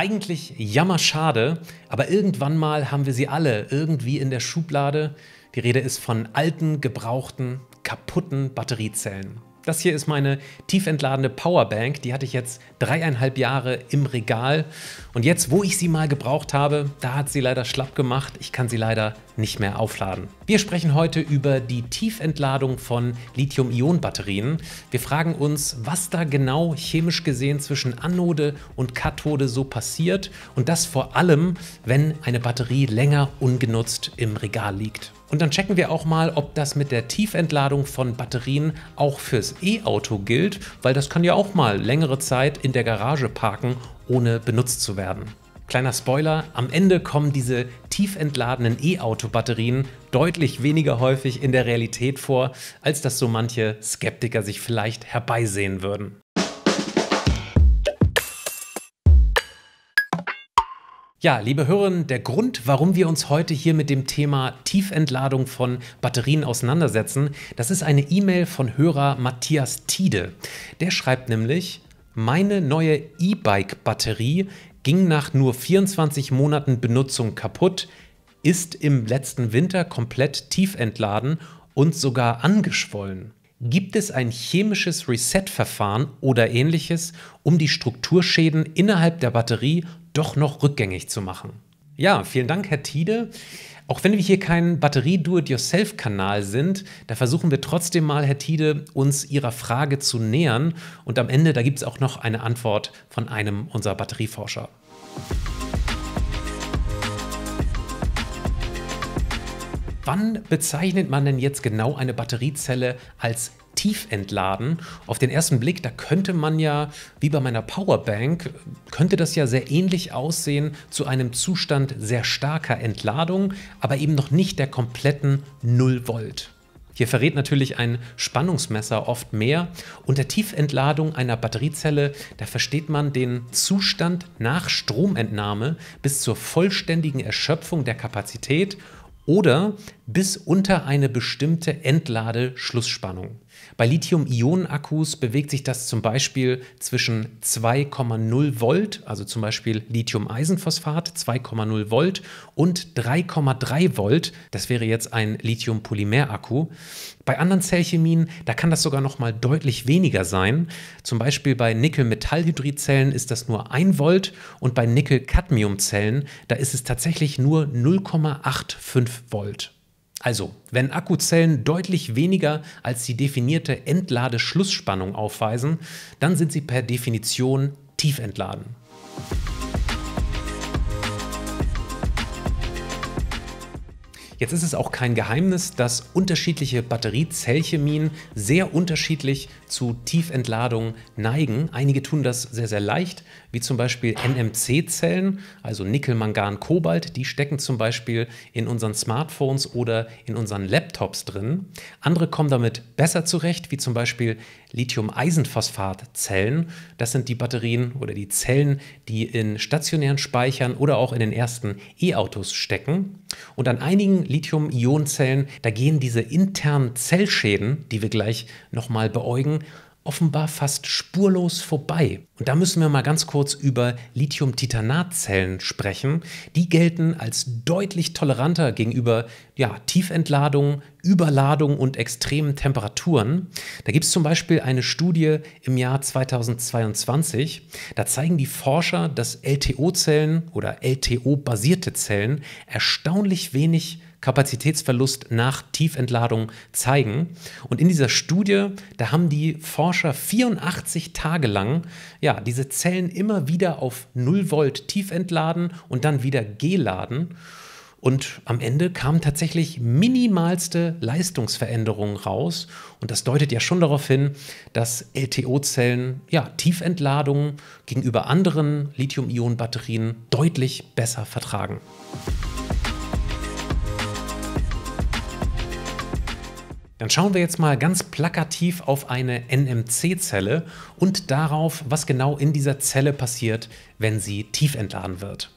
Eigentlich jammerschade, aber irgendwann mal haben wir sie alle irgendwie in der Schublade. Die Rede ist von alten, gebrauchten, kaputten Batteriezellen. Das hier ist meine tief entladene Powerbank. Die hatte ich jetzt dreieinhalb Jahre im Regal. Und jetzt, wo ich sie mal gebraucht habe, da hat sie leider schlapp gemacht. Ich kann sie leider nicht mehr aufladen. Wir sprechen heute über die Tiefentladung von Lithium-Ionen-Batterien. Wir fragen uns, was da genau chemisch gesehen zwischen Anode und Kathode so passiert und das vor allem, wenn eine Batterie länger ungenutzt im Regal liegt. Und dann checken wir auch mal, ob das mit der Tiefentladung von Batterien auch fürs E-Auto gilt, weil das kann ja auch mal längere Zeit in der Garage parken, ohne benutzt zu werden. Kleiner Spoiler, am Ende kommen diese tief entladenen E-Auto-Batterien deutlich weniger häufig in der Realität vor, als das so manche Skeptiker sich vielleicht herbeisehen würden. Ja, liebe Hörerinnen, der Grund, warum wir uns heute hier mit dem Thema Tiefentladung von Batterien auseinandersetzen, das ist eine E-Mail von Hörer Matthias Tiede. Der schreibt nämlich, meine neue E-Bike-Batterie ging nach nur 24 Monaten Benutzung kaputt, ist im letzten Winter komplett tiefentladen und sogar angeschwollen. Gibt es ein chemisches Reset-Verfahren oder ähnliches, um die Strukturschäden innerhalb der Batterie doch noch rückgängig zu machen? Ja, vielen Dank, Herr Tiede. Auch wenn wir hier kein Batterie-Do-it-yourself-Kanal sind, da versuchen wir trotzdem mal, Herr Tiede, uns Ihrer Frage zu nähern. Und am Ende, da gibt es auch noch eine Antwort von einem unserer Batterieforscher. Wann bezeichnet man denn jetzt genau eine Batteriezelle als aktiv entladen. Auf den ersten Blick, da könnte man ja, wie bei meiner Powerbank, könnte das ja sehr ähnlich aussehen zu einem Zustand sehr starker Entladung, aber eben noch nicht der kompletten 0 Volt. Hier verrät natürlich ein Spannungsmesser oft mehr. Unter Tiefentladung einer Batteriezelle, da versteht man den Zustand nach Stromentnahme bis zur vollständigen Erschöpfung der Kapazität oder bis unter eine bestimmte Entladeschlussspannung. Bei Lithium-Ionen-Akkus bewegt sich das zum Beispiel zwischen 2,0 Volt, also zum Beispiel Lithium-Eisenphosphat 2,0 Volt und 3,3 Volt. Das wäre jetzt ein Lithium-Polymer-Akku. Bei anderen Zellchemien, da kann das sogar noch mal deutlich weniger sein. Zum Beispiel bei Nickel-Metallhydridzellen ist das nur 1 Volt und bei Nickel-Cadmium-Zellen, da ist es tatsächlich nur 0,85 Volt. Also, wenn Akkuzellen deutlich weniger als die definierte Entladeschlussspannung aufweisen, dann sind sie per Definition tief entladen. Jetzt ist es auch kein Geheimnis, dass unterschiedliche Batteriezellchemien sehr unterschiedlich zu Tiefentladungen neigen. Einige tun das sehr, sehr leicht, wie zum Beispiel NMC-Zellen, also Nickel, Mangan, Kobalt. Die stecken zum Beispiel in unseren Smartphones oder in unseren Laptops drin. Andere kommen damit besser zurecht, wie zum Beispiel Lithium-Eisenphosphat-Zellen. Das sind die Batterien oder die Zellen, die in stationären Speichern oder auch in den ersten E-Autos stecken. Und an einigen Lithium-Ionen-Zellen, da gehen diese internen Zellschäden, die wir gleich nochmal beäugen, offenbar fast spurlos vorbei. Und da müssen wir mal ganz kurz über Lithium-Titanat-Zellen sprechen. Die gelten als deutlich toleranter gegenüber ja, Tiefentladung, Überladung und extremen Temperaturen. Da gibt es zum Beispiel eine Studie im Jahr 2022. Da zeigen die Forscher, dass LTO-Zellen oder LTO-basierte Zellen erstaunlich wenig Kapazitätsverlust nach Tiefentladung zeigen. Und in dieser Studie, da haben die Forscher 84 Tage lang ja, diese Zellen immer wieder auf 0 Volt tiefentladen und dann wieder geladen. Und am Ende kamen tatsächlich minimalste Leistungsveränderungen raus. Und das deutet ja schon darauf hin, dass LTO-Zellen ja, Tiefentladungen gegenüber anderen Lithium-Ionen-Batterien deutlich besser vertragen. Dann schauen wir jetzt mal ganz plakativ auf eine NMC-Zelle und darauf, was genau in dieser Zelle passiert, wenn sie tief entladen wird.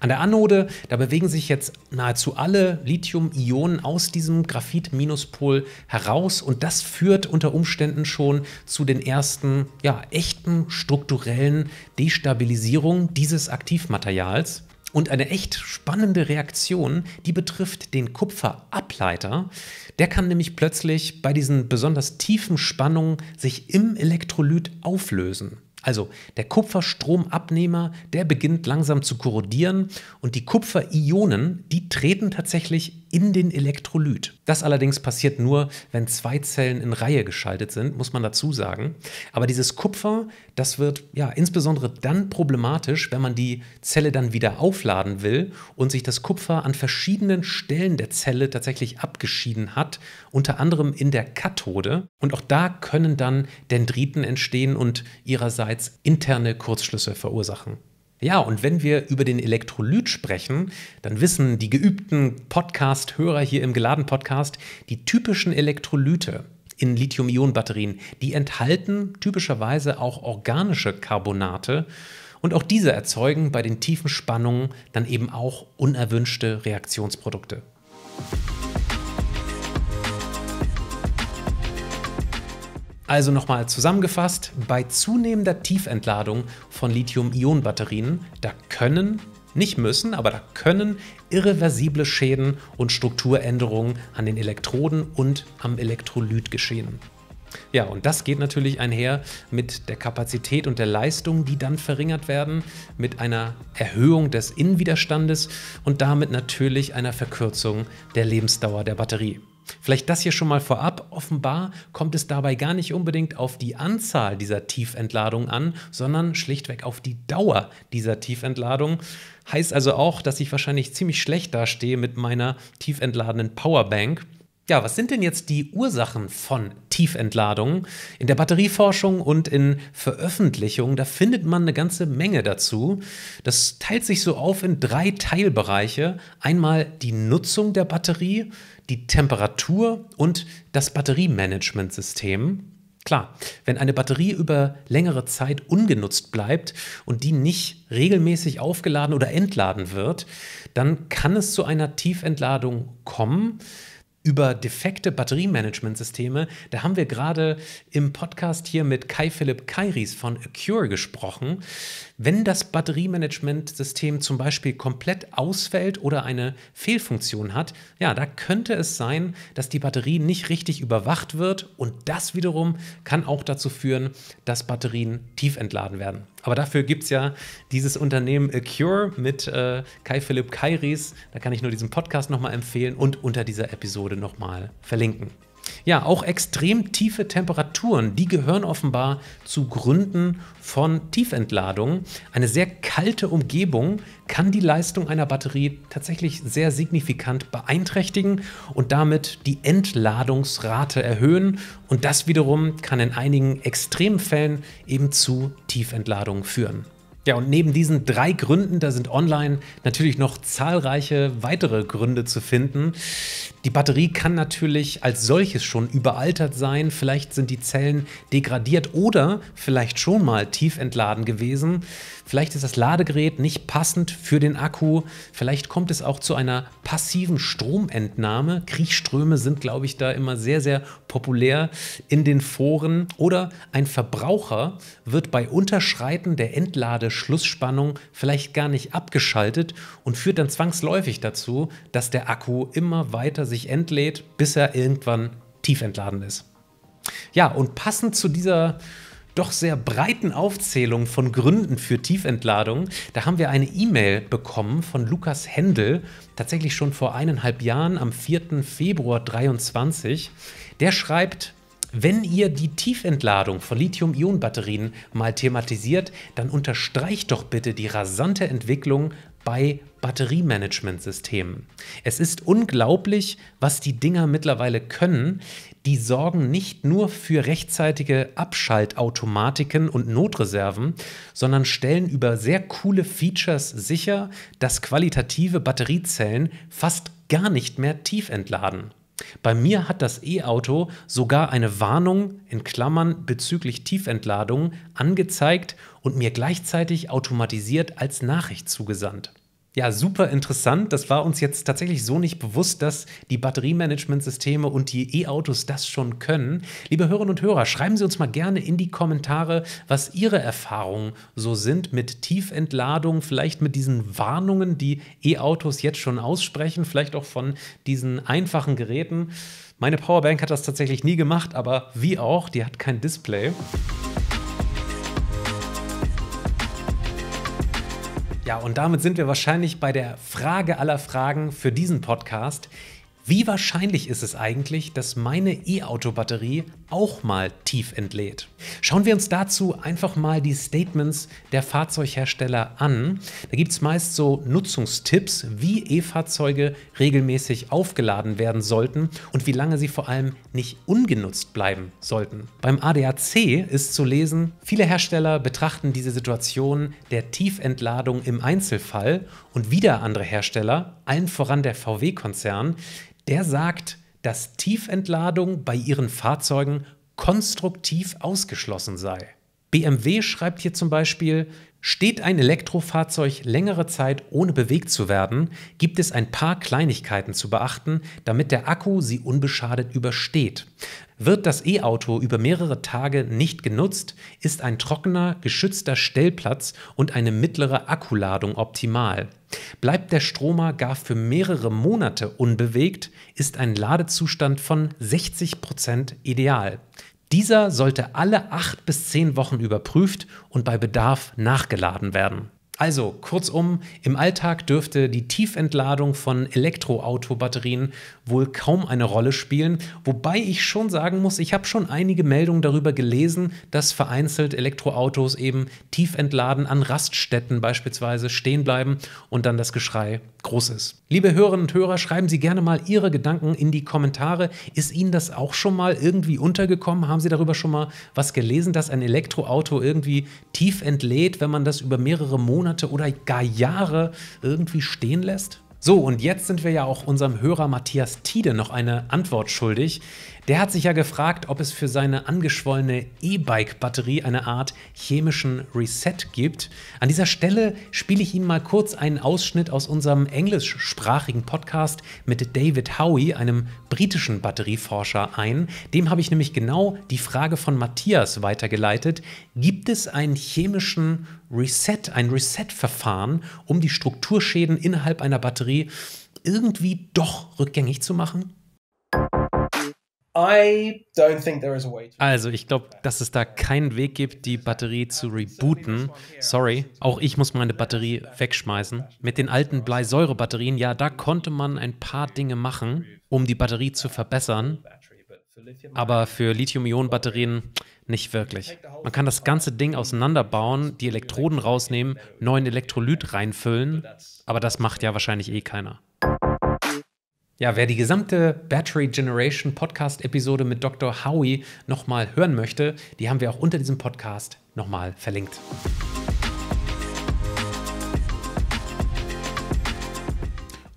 An der Anode, da bewegen sich jetzt nahezu alle Lithium-Ionen aus diesem Graphit-Minuspol heraus und das führt unter Umständen schon zu den ersten ja, echten strukturellen Destabilisierungen dieses Aktivmaterials. Und eine echt spannende Reaktion, die betrifft den Kupferableiter. Der kann nämlich plötzlich bei diesen besonders tiefen Spannungen sich im Elektrolyt auflösen. Also der Kupferstromabnehmer, der beginnt langsam zu korrodieren und die Kupferionen, die treten tatsächlich in den Elektrolyt. Das allerdings passiert nur, wenn zwei Zellen in Reihe geschaltet sind, muss man dazu sagen. Aber dieses Kupfer, das wird ja insbesondere dann problematisch, wenn man die Zelle dann wieder aufladen will und sich das Kupfer an verschiedenen Stellen der Zelle tatsächlich abgeschieden hat, unter anderem in der Kathode. Und auch da können dann Dendriten entstehen und ihrerseits bereits interne Kurzschlüsse verursachen. Ja, und wenn wir über den Elektrolyt sprechen, dann wissen die geübten Podcast-Hörer hier im geladen Podcast die typischen Elektrolyte in Lithium-Ionen-Batterien. Die enthalten typischerweise auch organische Carbonate und auch diese erzeugen bei den tiefen Spannungen dann eben auch unerwünschte Reaktionsprodukte. Also nochmal zusammengefasst, bei zunehmender Tiefentladung von Lithium-Ionen-Batterien, da können, nicht müssen, aber da können irreversible Schäden und Strukturänderungen an den Elektroden und am Elektrolyt geschehen. Ja, und das geht natürlich einher mit der Kapazität und der Leistung, die dann verringert werden, mit einer Erhöhung des Innenwiderstandes und damit natürlich einer Verkürzung der Lebensdauer der Batterie. Vielleicht das hier schon mal vorab. Offenbar kommt es dabei gar nicht unbedingt auf die Anzahl dieser Tiefentladungen an, sondern schlichtweg auf die Dauer dieser Tiefentladung. Heißt also auch, dass ich wahrscheinlich ziemlich schlecht dastehe mit meiner tiefentladenen Powerbank. Ja, was sind denn jetzt die Ursachen von Tiefentladungen? In der Batterieforschung und in Veröffentlichungen, da findet man eine ganze Menge dazu. Das teilt sich so auf in drei Teilbereiche. Einmal die Nutzung der Batterie, die Temperatur und das Batteriemanagementsystem. Klar, wenn eine Batterie über längere Zeit ungenutzt bleibt und die nicht regelmäßig aufgeladen oder entladen wird, dann kann es zu einer Tiefentladung kommen über defekte Batteriemanagementsysteme. Da haben wir gerade im Podcast hier mit Kai Philipp Kairis von Acure gesprochen. Wenn das Batteriemanagementsystem zum Beispiel komplett ausfällt oder eine Fehlfunktion hat, ja, da könnte es sein, dass die Batterie nicht richtig überwacht wird und das wiederum kann auch dazu führen, dass Batterien tief entladen werden. Aber dafür gibt es ja dieses Unternehmen A äh, Cure mit äh, Kai Philipp Kairis. Da kann ich nur diesen Podcast nochmal empfehlen und unter dieser Episode nochmal verlinken. Ja, auch extrem tiefe Temperaturen, die gehören offenbar zu Gründen von Tiefentladungen. Eine sehr kalte Umgebung kann die Leistung einer Batterie tatsächlich sehr signifikant beeinträchtigen und damit die Entladungsrate erhöhen. Und das wiederum kann in einigen extremen Fällen eben zu Tiefentladungen führen. Ja, und neben diesen drei Gründen, da sind online natürlich noch zahlreiche weitere Gründe zu finden. Die Batterie kann natürlich als solches schon überaltert sein, vielleicht sind die Zellen degradiert oder vielleicht schon mal tief entladen gewesen. Vielleicht ist das Ladegerät nicht passend für den Akku, vielleicht kommt es auch zu einer passiven Stromentnahme. Kriechströme sind, glaube ich, da immer sehr, sehr populär in den Foren. Oder ein Verbraucher wird bei Unterschreiten der Entlade Schlussspannung vielleicht gar nicht abgeschaltet und führt dann zwangsläufig dazu, dass der Akku immer weiter sich entlädt, bis er irgendwann tief entladen ist. Ja, und passend zu dieser doch sehr breiten Aufzählung von Gründen für Tiefentladung. Da haben wir eine E-Mail bekommen von Lukas Händel, tatsächlich schon vor eineinhalb Jahren, am 4. Februar 23. Der schreibt, wenn ihr die Tiefentladung von Lithium-Ionen-Batterien mal thematisiert, dann unterstreicht doch bitte die rasante Entwicklung bei Batteriemanagementsystemen. Es ist unglaublich, was die Dinger mittlerweile können. Die sorgen nicht nur für rechtzeitige Abschaltautomatiken und Notreserven, sondern stellen über sehr coole Features sicher, dass qualitative Batteriezellen fast gar nicht mehr tief entladen. Bei mir hat das E-Auto sogar eine Warnung in Klammern bezüglich Tiefentladung angezeigt und mir gleichzeitig automatisiert als Nachricht zugesandt. Ja, super interessant. Das war uns jetzt tatsächlich so nicht bewusst, dass die Batteriemanagementsysteme und die E-Autos das schon können. Liebe Hörerinnen und Hörer, schreiben Sie uns mal gerne in die Kommentare, was Ihre Erfahrungen so sind mit Tiefentladung, vielleicht mit diesen Warnungen, die E-Autos jetzt schon aussprechen, vielleicht auch von diesen einfachen Geräten. Meine Powerbank hat das tatsächlich nie gemacht, aber wie auch, die hat kein Display. Ja, und damit sind wir wahrscheinlich bei der Frage aller Fragen für diesen Podcast. Wie wahrscheinlich ist es eigentlich, dass meine E-Auto-Batterie auch mal tief entlädt. Schauen wir uns dazu einfach mal die Statements der Fahrzeughersteller an. Da gibt es meist so Nutzungstipps, wie E-Fahrzeuge regelmäßig aufgeladen werden sollten und wie lange sie vor allem nicht ungenutzt bleiben sollten. Beim ADAC ist zu lesen, viele Hersteller betrachten diese Situation der Tiefentladung im Einzelfall und wieder andere Hersteller, allen voran der VW-Konzern, der sagt, dass Tiefentladung bei ihren Fahrzeugen konstruktiv ausgeschlossen sei. BMW schreibt hier zum Beispiel, steht ein Elektrofahrzeug längere Zeit ohne bewegt zu werden, gibt es ein paar Kleinigkeiten zu beachten, damit der Akku sie unbeschadet übersteht. Wird das E-Auto über mehrere Tage nicht genutzt, ist ein trockener, geschützter Stellplatz und eine mittlere Akkuladung optimal. Bleibt der Stromer gar für mehrere Monate unbewegt, ist ein Ladezustand von 60% Prozent ideal. Dieser sollte alle acht bis zehn Wochen überprüft und bei Bedarf nachgeladen werden. Also, kurzum, im Alltag dürfte die Tiefentladung von Elektroautobatterien wohl kaum eine Rolle spielen, wobei ich schon sagen muss, ich habe schon einige Meldungen darüber gelesen, dass vereinzelt Elektroautos eben tiefentladen an Raststätten beispielsweise stehen bleiben und dann das Geschrei groß ist. Liebe Hörerinnen und Hörer, schreiben Sie gerne mal Ihre Gedanken in die Kommentare. Ist Ihnen das auch schon mal irgendwie untergekommen? Haben Sie darüber schon mal was gelesen, dass ein Elektroauto irgendwie tief entlädt, wenn man das über mehrere Monate Monate oder gar Jahre irgendwie stehen lässt? So, und jetzt sind wir ja auch unserem Hörer Matthias Tiede noch eine Antwort schuldig. Der hat sich ja gefragt, ob es für seine angeschwollene E-Bike-Batterie eine Art chemischen Reset gibt. An dieser Stelle spiele ich Ihnen mal kurz einen Ausschnitt aus unserem englischsprachigen Podcast mit David Howie, einem britischen Batterieforscher, ein. Dem habe ich nämlich genau die Frage von Matthias weitergeleitet, gibt es einen chemischen Reset, ein Reset-Verfahren, um die Strukturschäden innerhalb einer Batterie irgendwie doch rückgängig zu machen? Also, ich glaube, dass es da keinen Weg gibt, die Batterie zu rebooten. Sorry, auch ich muss meine Batterie wegschmeißen. Mit den alten Bleisäurebatterien, ja, da konnte man ein paar Dinge machen, um die Batterie zu verbessern. Aber für Lithium-Ionen-Batterien nicht wirklich. Man kann das ganze Ding auseinanderbauen, die Elektroden rausnehmen, neuen Elektrolyt reinfüllen, aber das macht ja wahrscheinlich eh keiner. Ja, wer die gesamte Battery Generation Podcast Episode mit Dr. Howie nochmal hören möchte, die haben wir auch unter diesem Podcast nochmal verlinkt.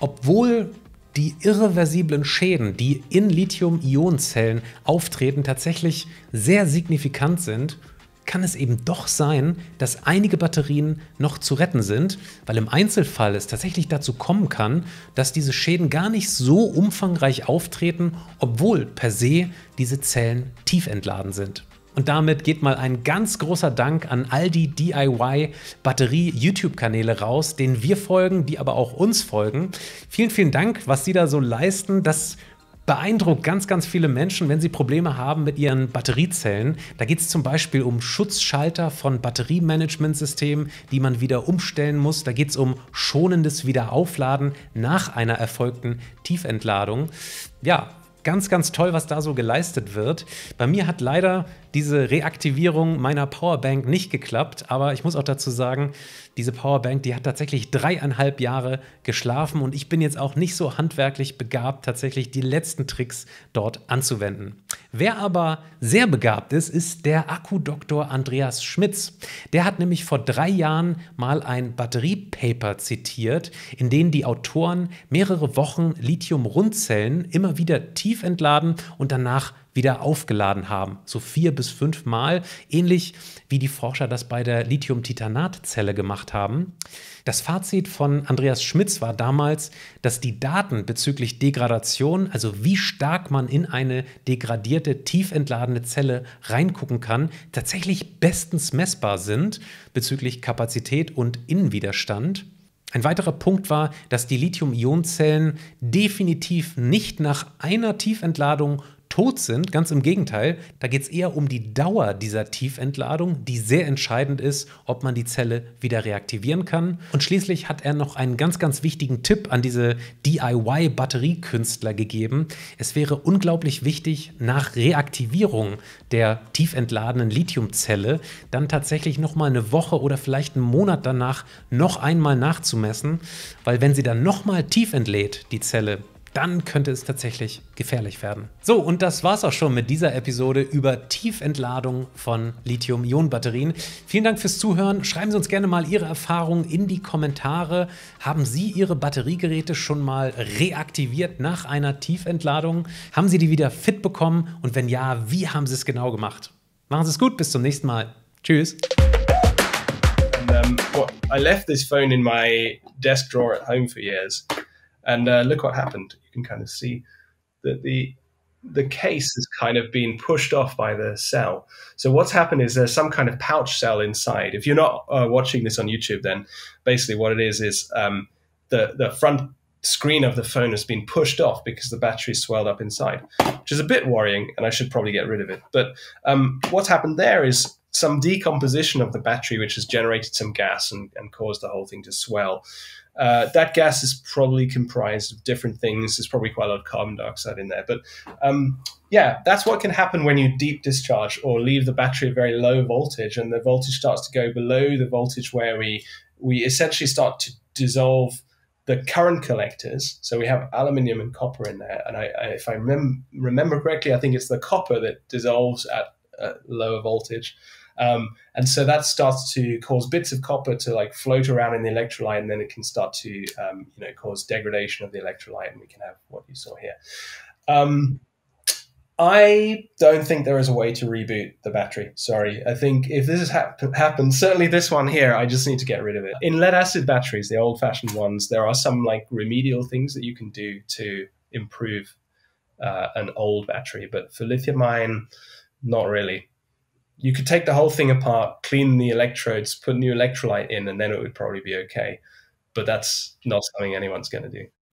Obwohl die irreversiblen Schäden, die in Lithium-Ionen-Zellen auftreten, tatsächlich sehr signifikant sind, kann es eben doch sein, dass einige Batterien noch zu retten sind, weil im Einzelfall es tatsächlich dazu kommen kann, dass diese Schäden gar nicht so umfangreich auftreten, obwohl per se diese Zellen tief entladen sind. Und damit geht mal ein ganz großer Dank an all die DIY-Batterie-YouTube-Kanäle raus, denen wir folgen, die aber auch uns folgen. Vielen, vielen Dank, was Sie da so leisten. Das beeindruckt ganz, ganz viele Menschen, wenn sie Probleme haben mit ihren Batteriezellen. Da geht es zum Beispiel um Schutzschalter von Batteriemanagementsystemen, die man wieder umstellen muss. Da geht es um schonendes Wiederaufladen nach einer erfolgten Tiefentladung. Ja, Ganz, ganz toll, was da so geleistet wird. Bei mir hat leider diese Reaktivierung meiner Powerbank nicht geklappt, aber ich muss auch dazu sagen, diese Powerbank, die hat tatsächlich dreieinhalb Jahre geschlafen und ich bin jetzt auch nicht so handwerklich begabt, tatsächlich die letzten Tricks dort anzuwenden. Wer aber sehr begabt ist, ist der Akkudoktor Andreas Schmitz. Der hat nämlich vor drei Jahren mal ein Batteriepaper zitiert, in dem die Autoren mehrere Wochen Lithium-Rundzellen immer wieder tief entladen und danach wieder aufgeladen haben. So vier bis fünf Mal. Ähnlich wie die Forscher das bei der Lithium-Titanat-Zelle gemacht haben. Das Fazit von Andreas Schmitz war damals, dass die Daten bezüglich Degradation, also wie stark man in eine degradierte, tief entladene Zelle reingucken kann, tatsächlich bestens messbar sind bezüglich Kapazität und Innenwiderstand. Ein weiterer Punkt war, dass die Lithium-Ionen-Zellen definitiv nicht nach einer Tiefentladung tot sind. Ganz im Gegenteil, da geht es eher um die Dauer dieser Tiefentladung, die sehr entscheidend ist, ob man die Zelle wieder reaktivieren kann. Und schließlich hat er noch einen ganz, ganz wichtigen Tipp an diese DIY-Batteriekünstler gegeben. Es wäre unglaublich wichtig, nach Reaktivierung der tiefentladenen Lithiumzelle dann tatsächlich noch mal eine Woche oder vielleicht einen Monat danach noch einmal nachzumessen, weil wenn sie dann noch mal tief entlädt, die Zelle, dann könnte es tatsächlich gefährlich werden. So, und das war's auch schon mit dieser Episode über Tiefentladung von Lithium-Ionen-Batterien. Vielen Dank fürs Zuhören. Schreiben Sie uns gerne mal Ihre Erfahrungen in die Kommentare. Haben Sie Ihre Batteriegeräte schon mal reaktiviert nach einer Tiefentladung? Haben Sie die wieder fit bekommen? Und wenn ja, wie haben Sie es genau gemacht? Machen Sie es gut, bis zum nächsten Mal. Tschüss. Um, well, I left this phone in my desk drawer at home for years, and uh, look what happened. can kind of see that the the case has kind of been pushed off by the cell. So what's happened is there's some kind of pouch cell inside. If you're not uh, watching this on YouTube, then basically what it is is um, the the front screen of the phone has been pushed off because the battery swelled up inside, which is a bit worrying, and I should probably get rid of it. But um, what's happened there is some decomposition of the battery, which has generated some gas and, and caused the whole thing to swell. Uh, that gas is probably comprised of different things. There's probably quite a lot of carbon dioxide in there. But um, yeah, that's what can happen when you deep discharge or leave the battery at very low voltage and the voltage starts to go below the voltage where we, we essentially start to dissolve the current collectors. So we have aluminium and copper in there. And I, I, if I remember correctly, I think it's the copper that dissolves at, at lower voltage. Um, and so that starts to cause bits of copper to like float around in the electrolyte, and then it can start to um, you know cause degradation of the electrolyte, and we can have what you saw here. Um, I don't think there is a way to reboot the battery. Sorry. I think if this has hap happened, certainly this one here, I just need to get rid of it. In lead acid batteries, the old fashioned ones, there are some like remedial things that you can do to improve uh, an old battery. But for lithium ion, not really you could take the whole thing apart, clean the electrodes, put new electrolyte in, and then it would probably be okay. But that's not something anyone's going to do.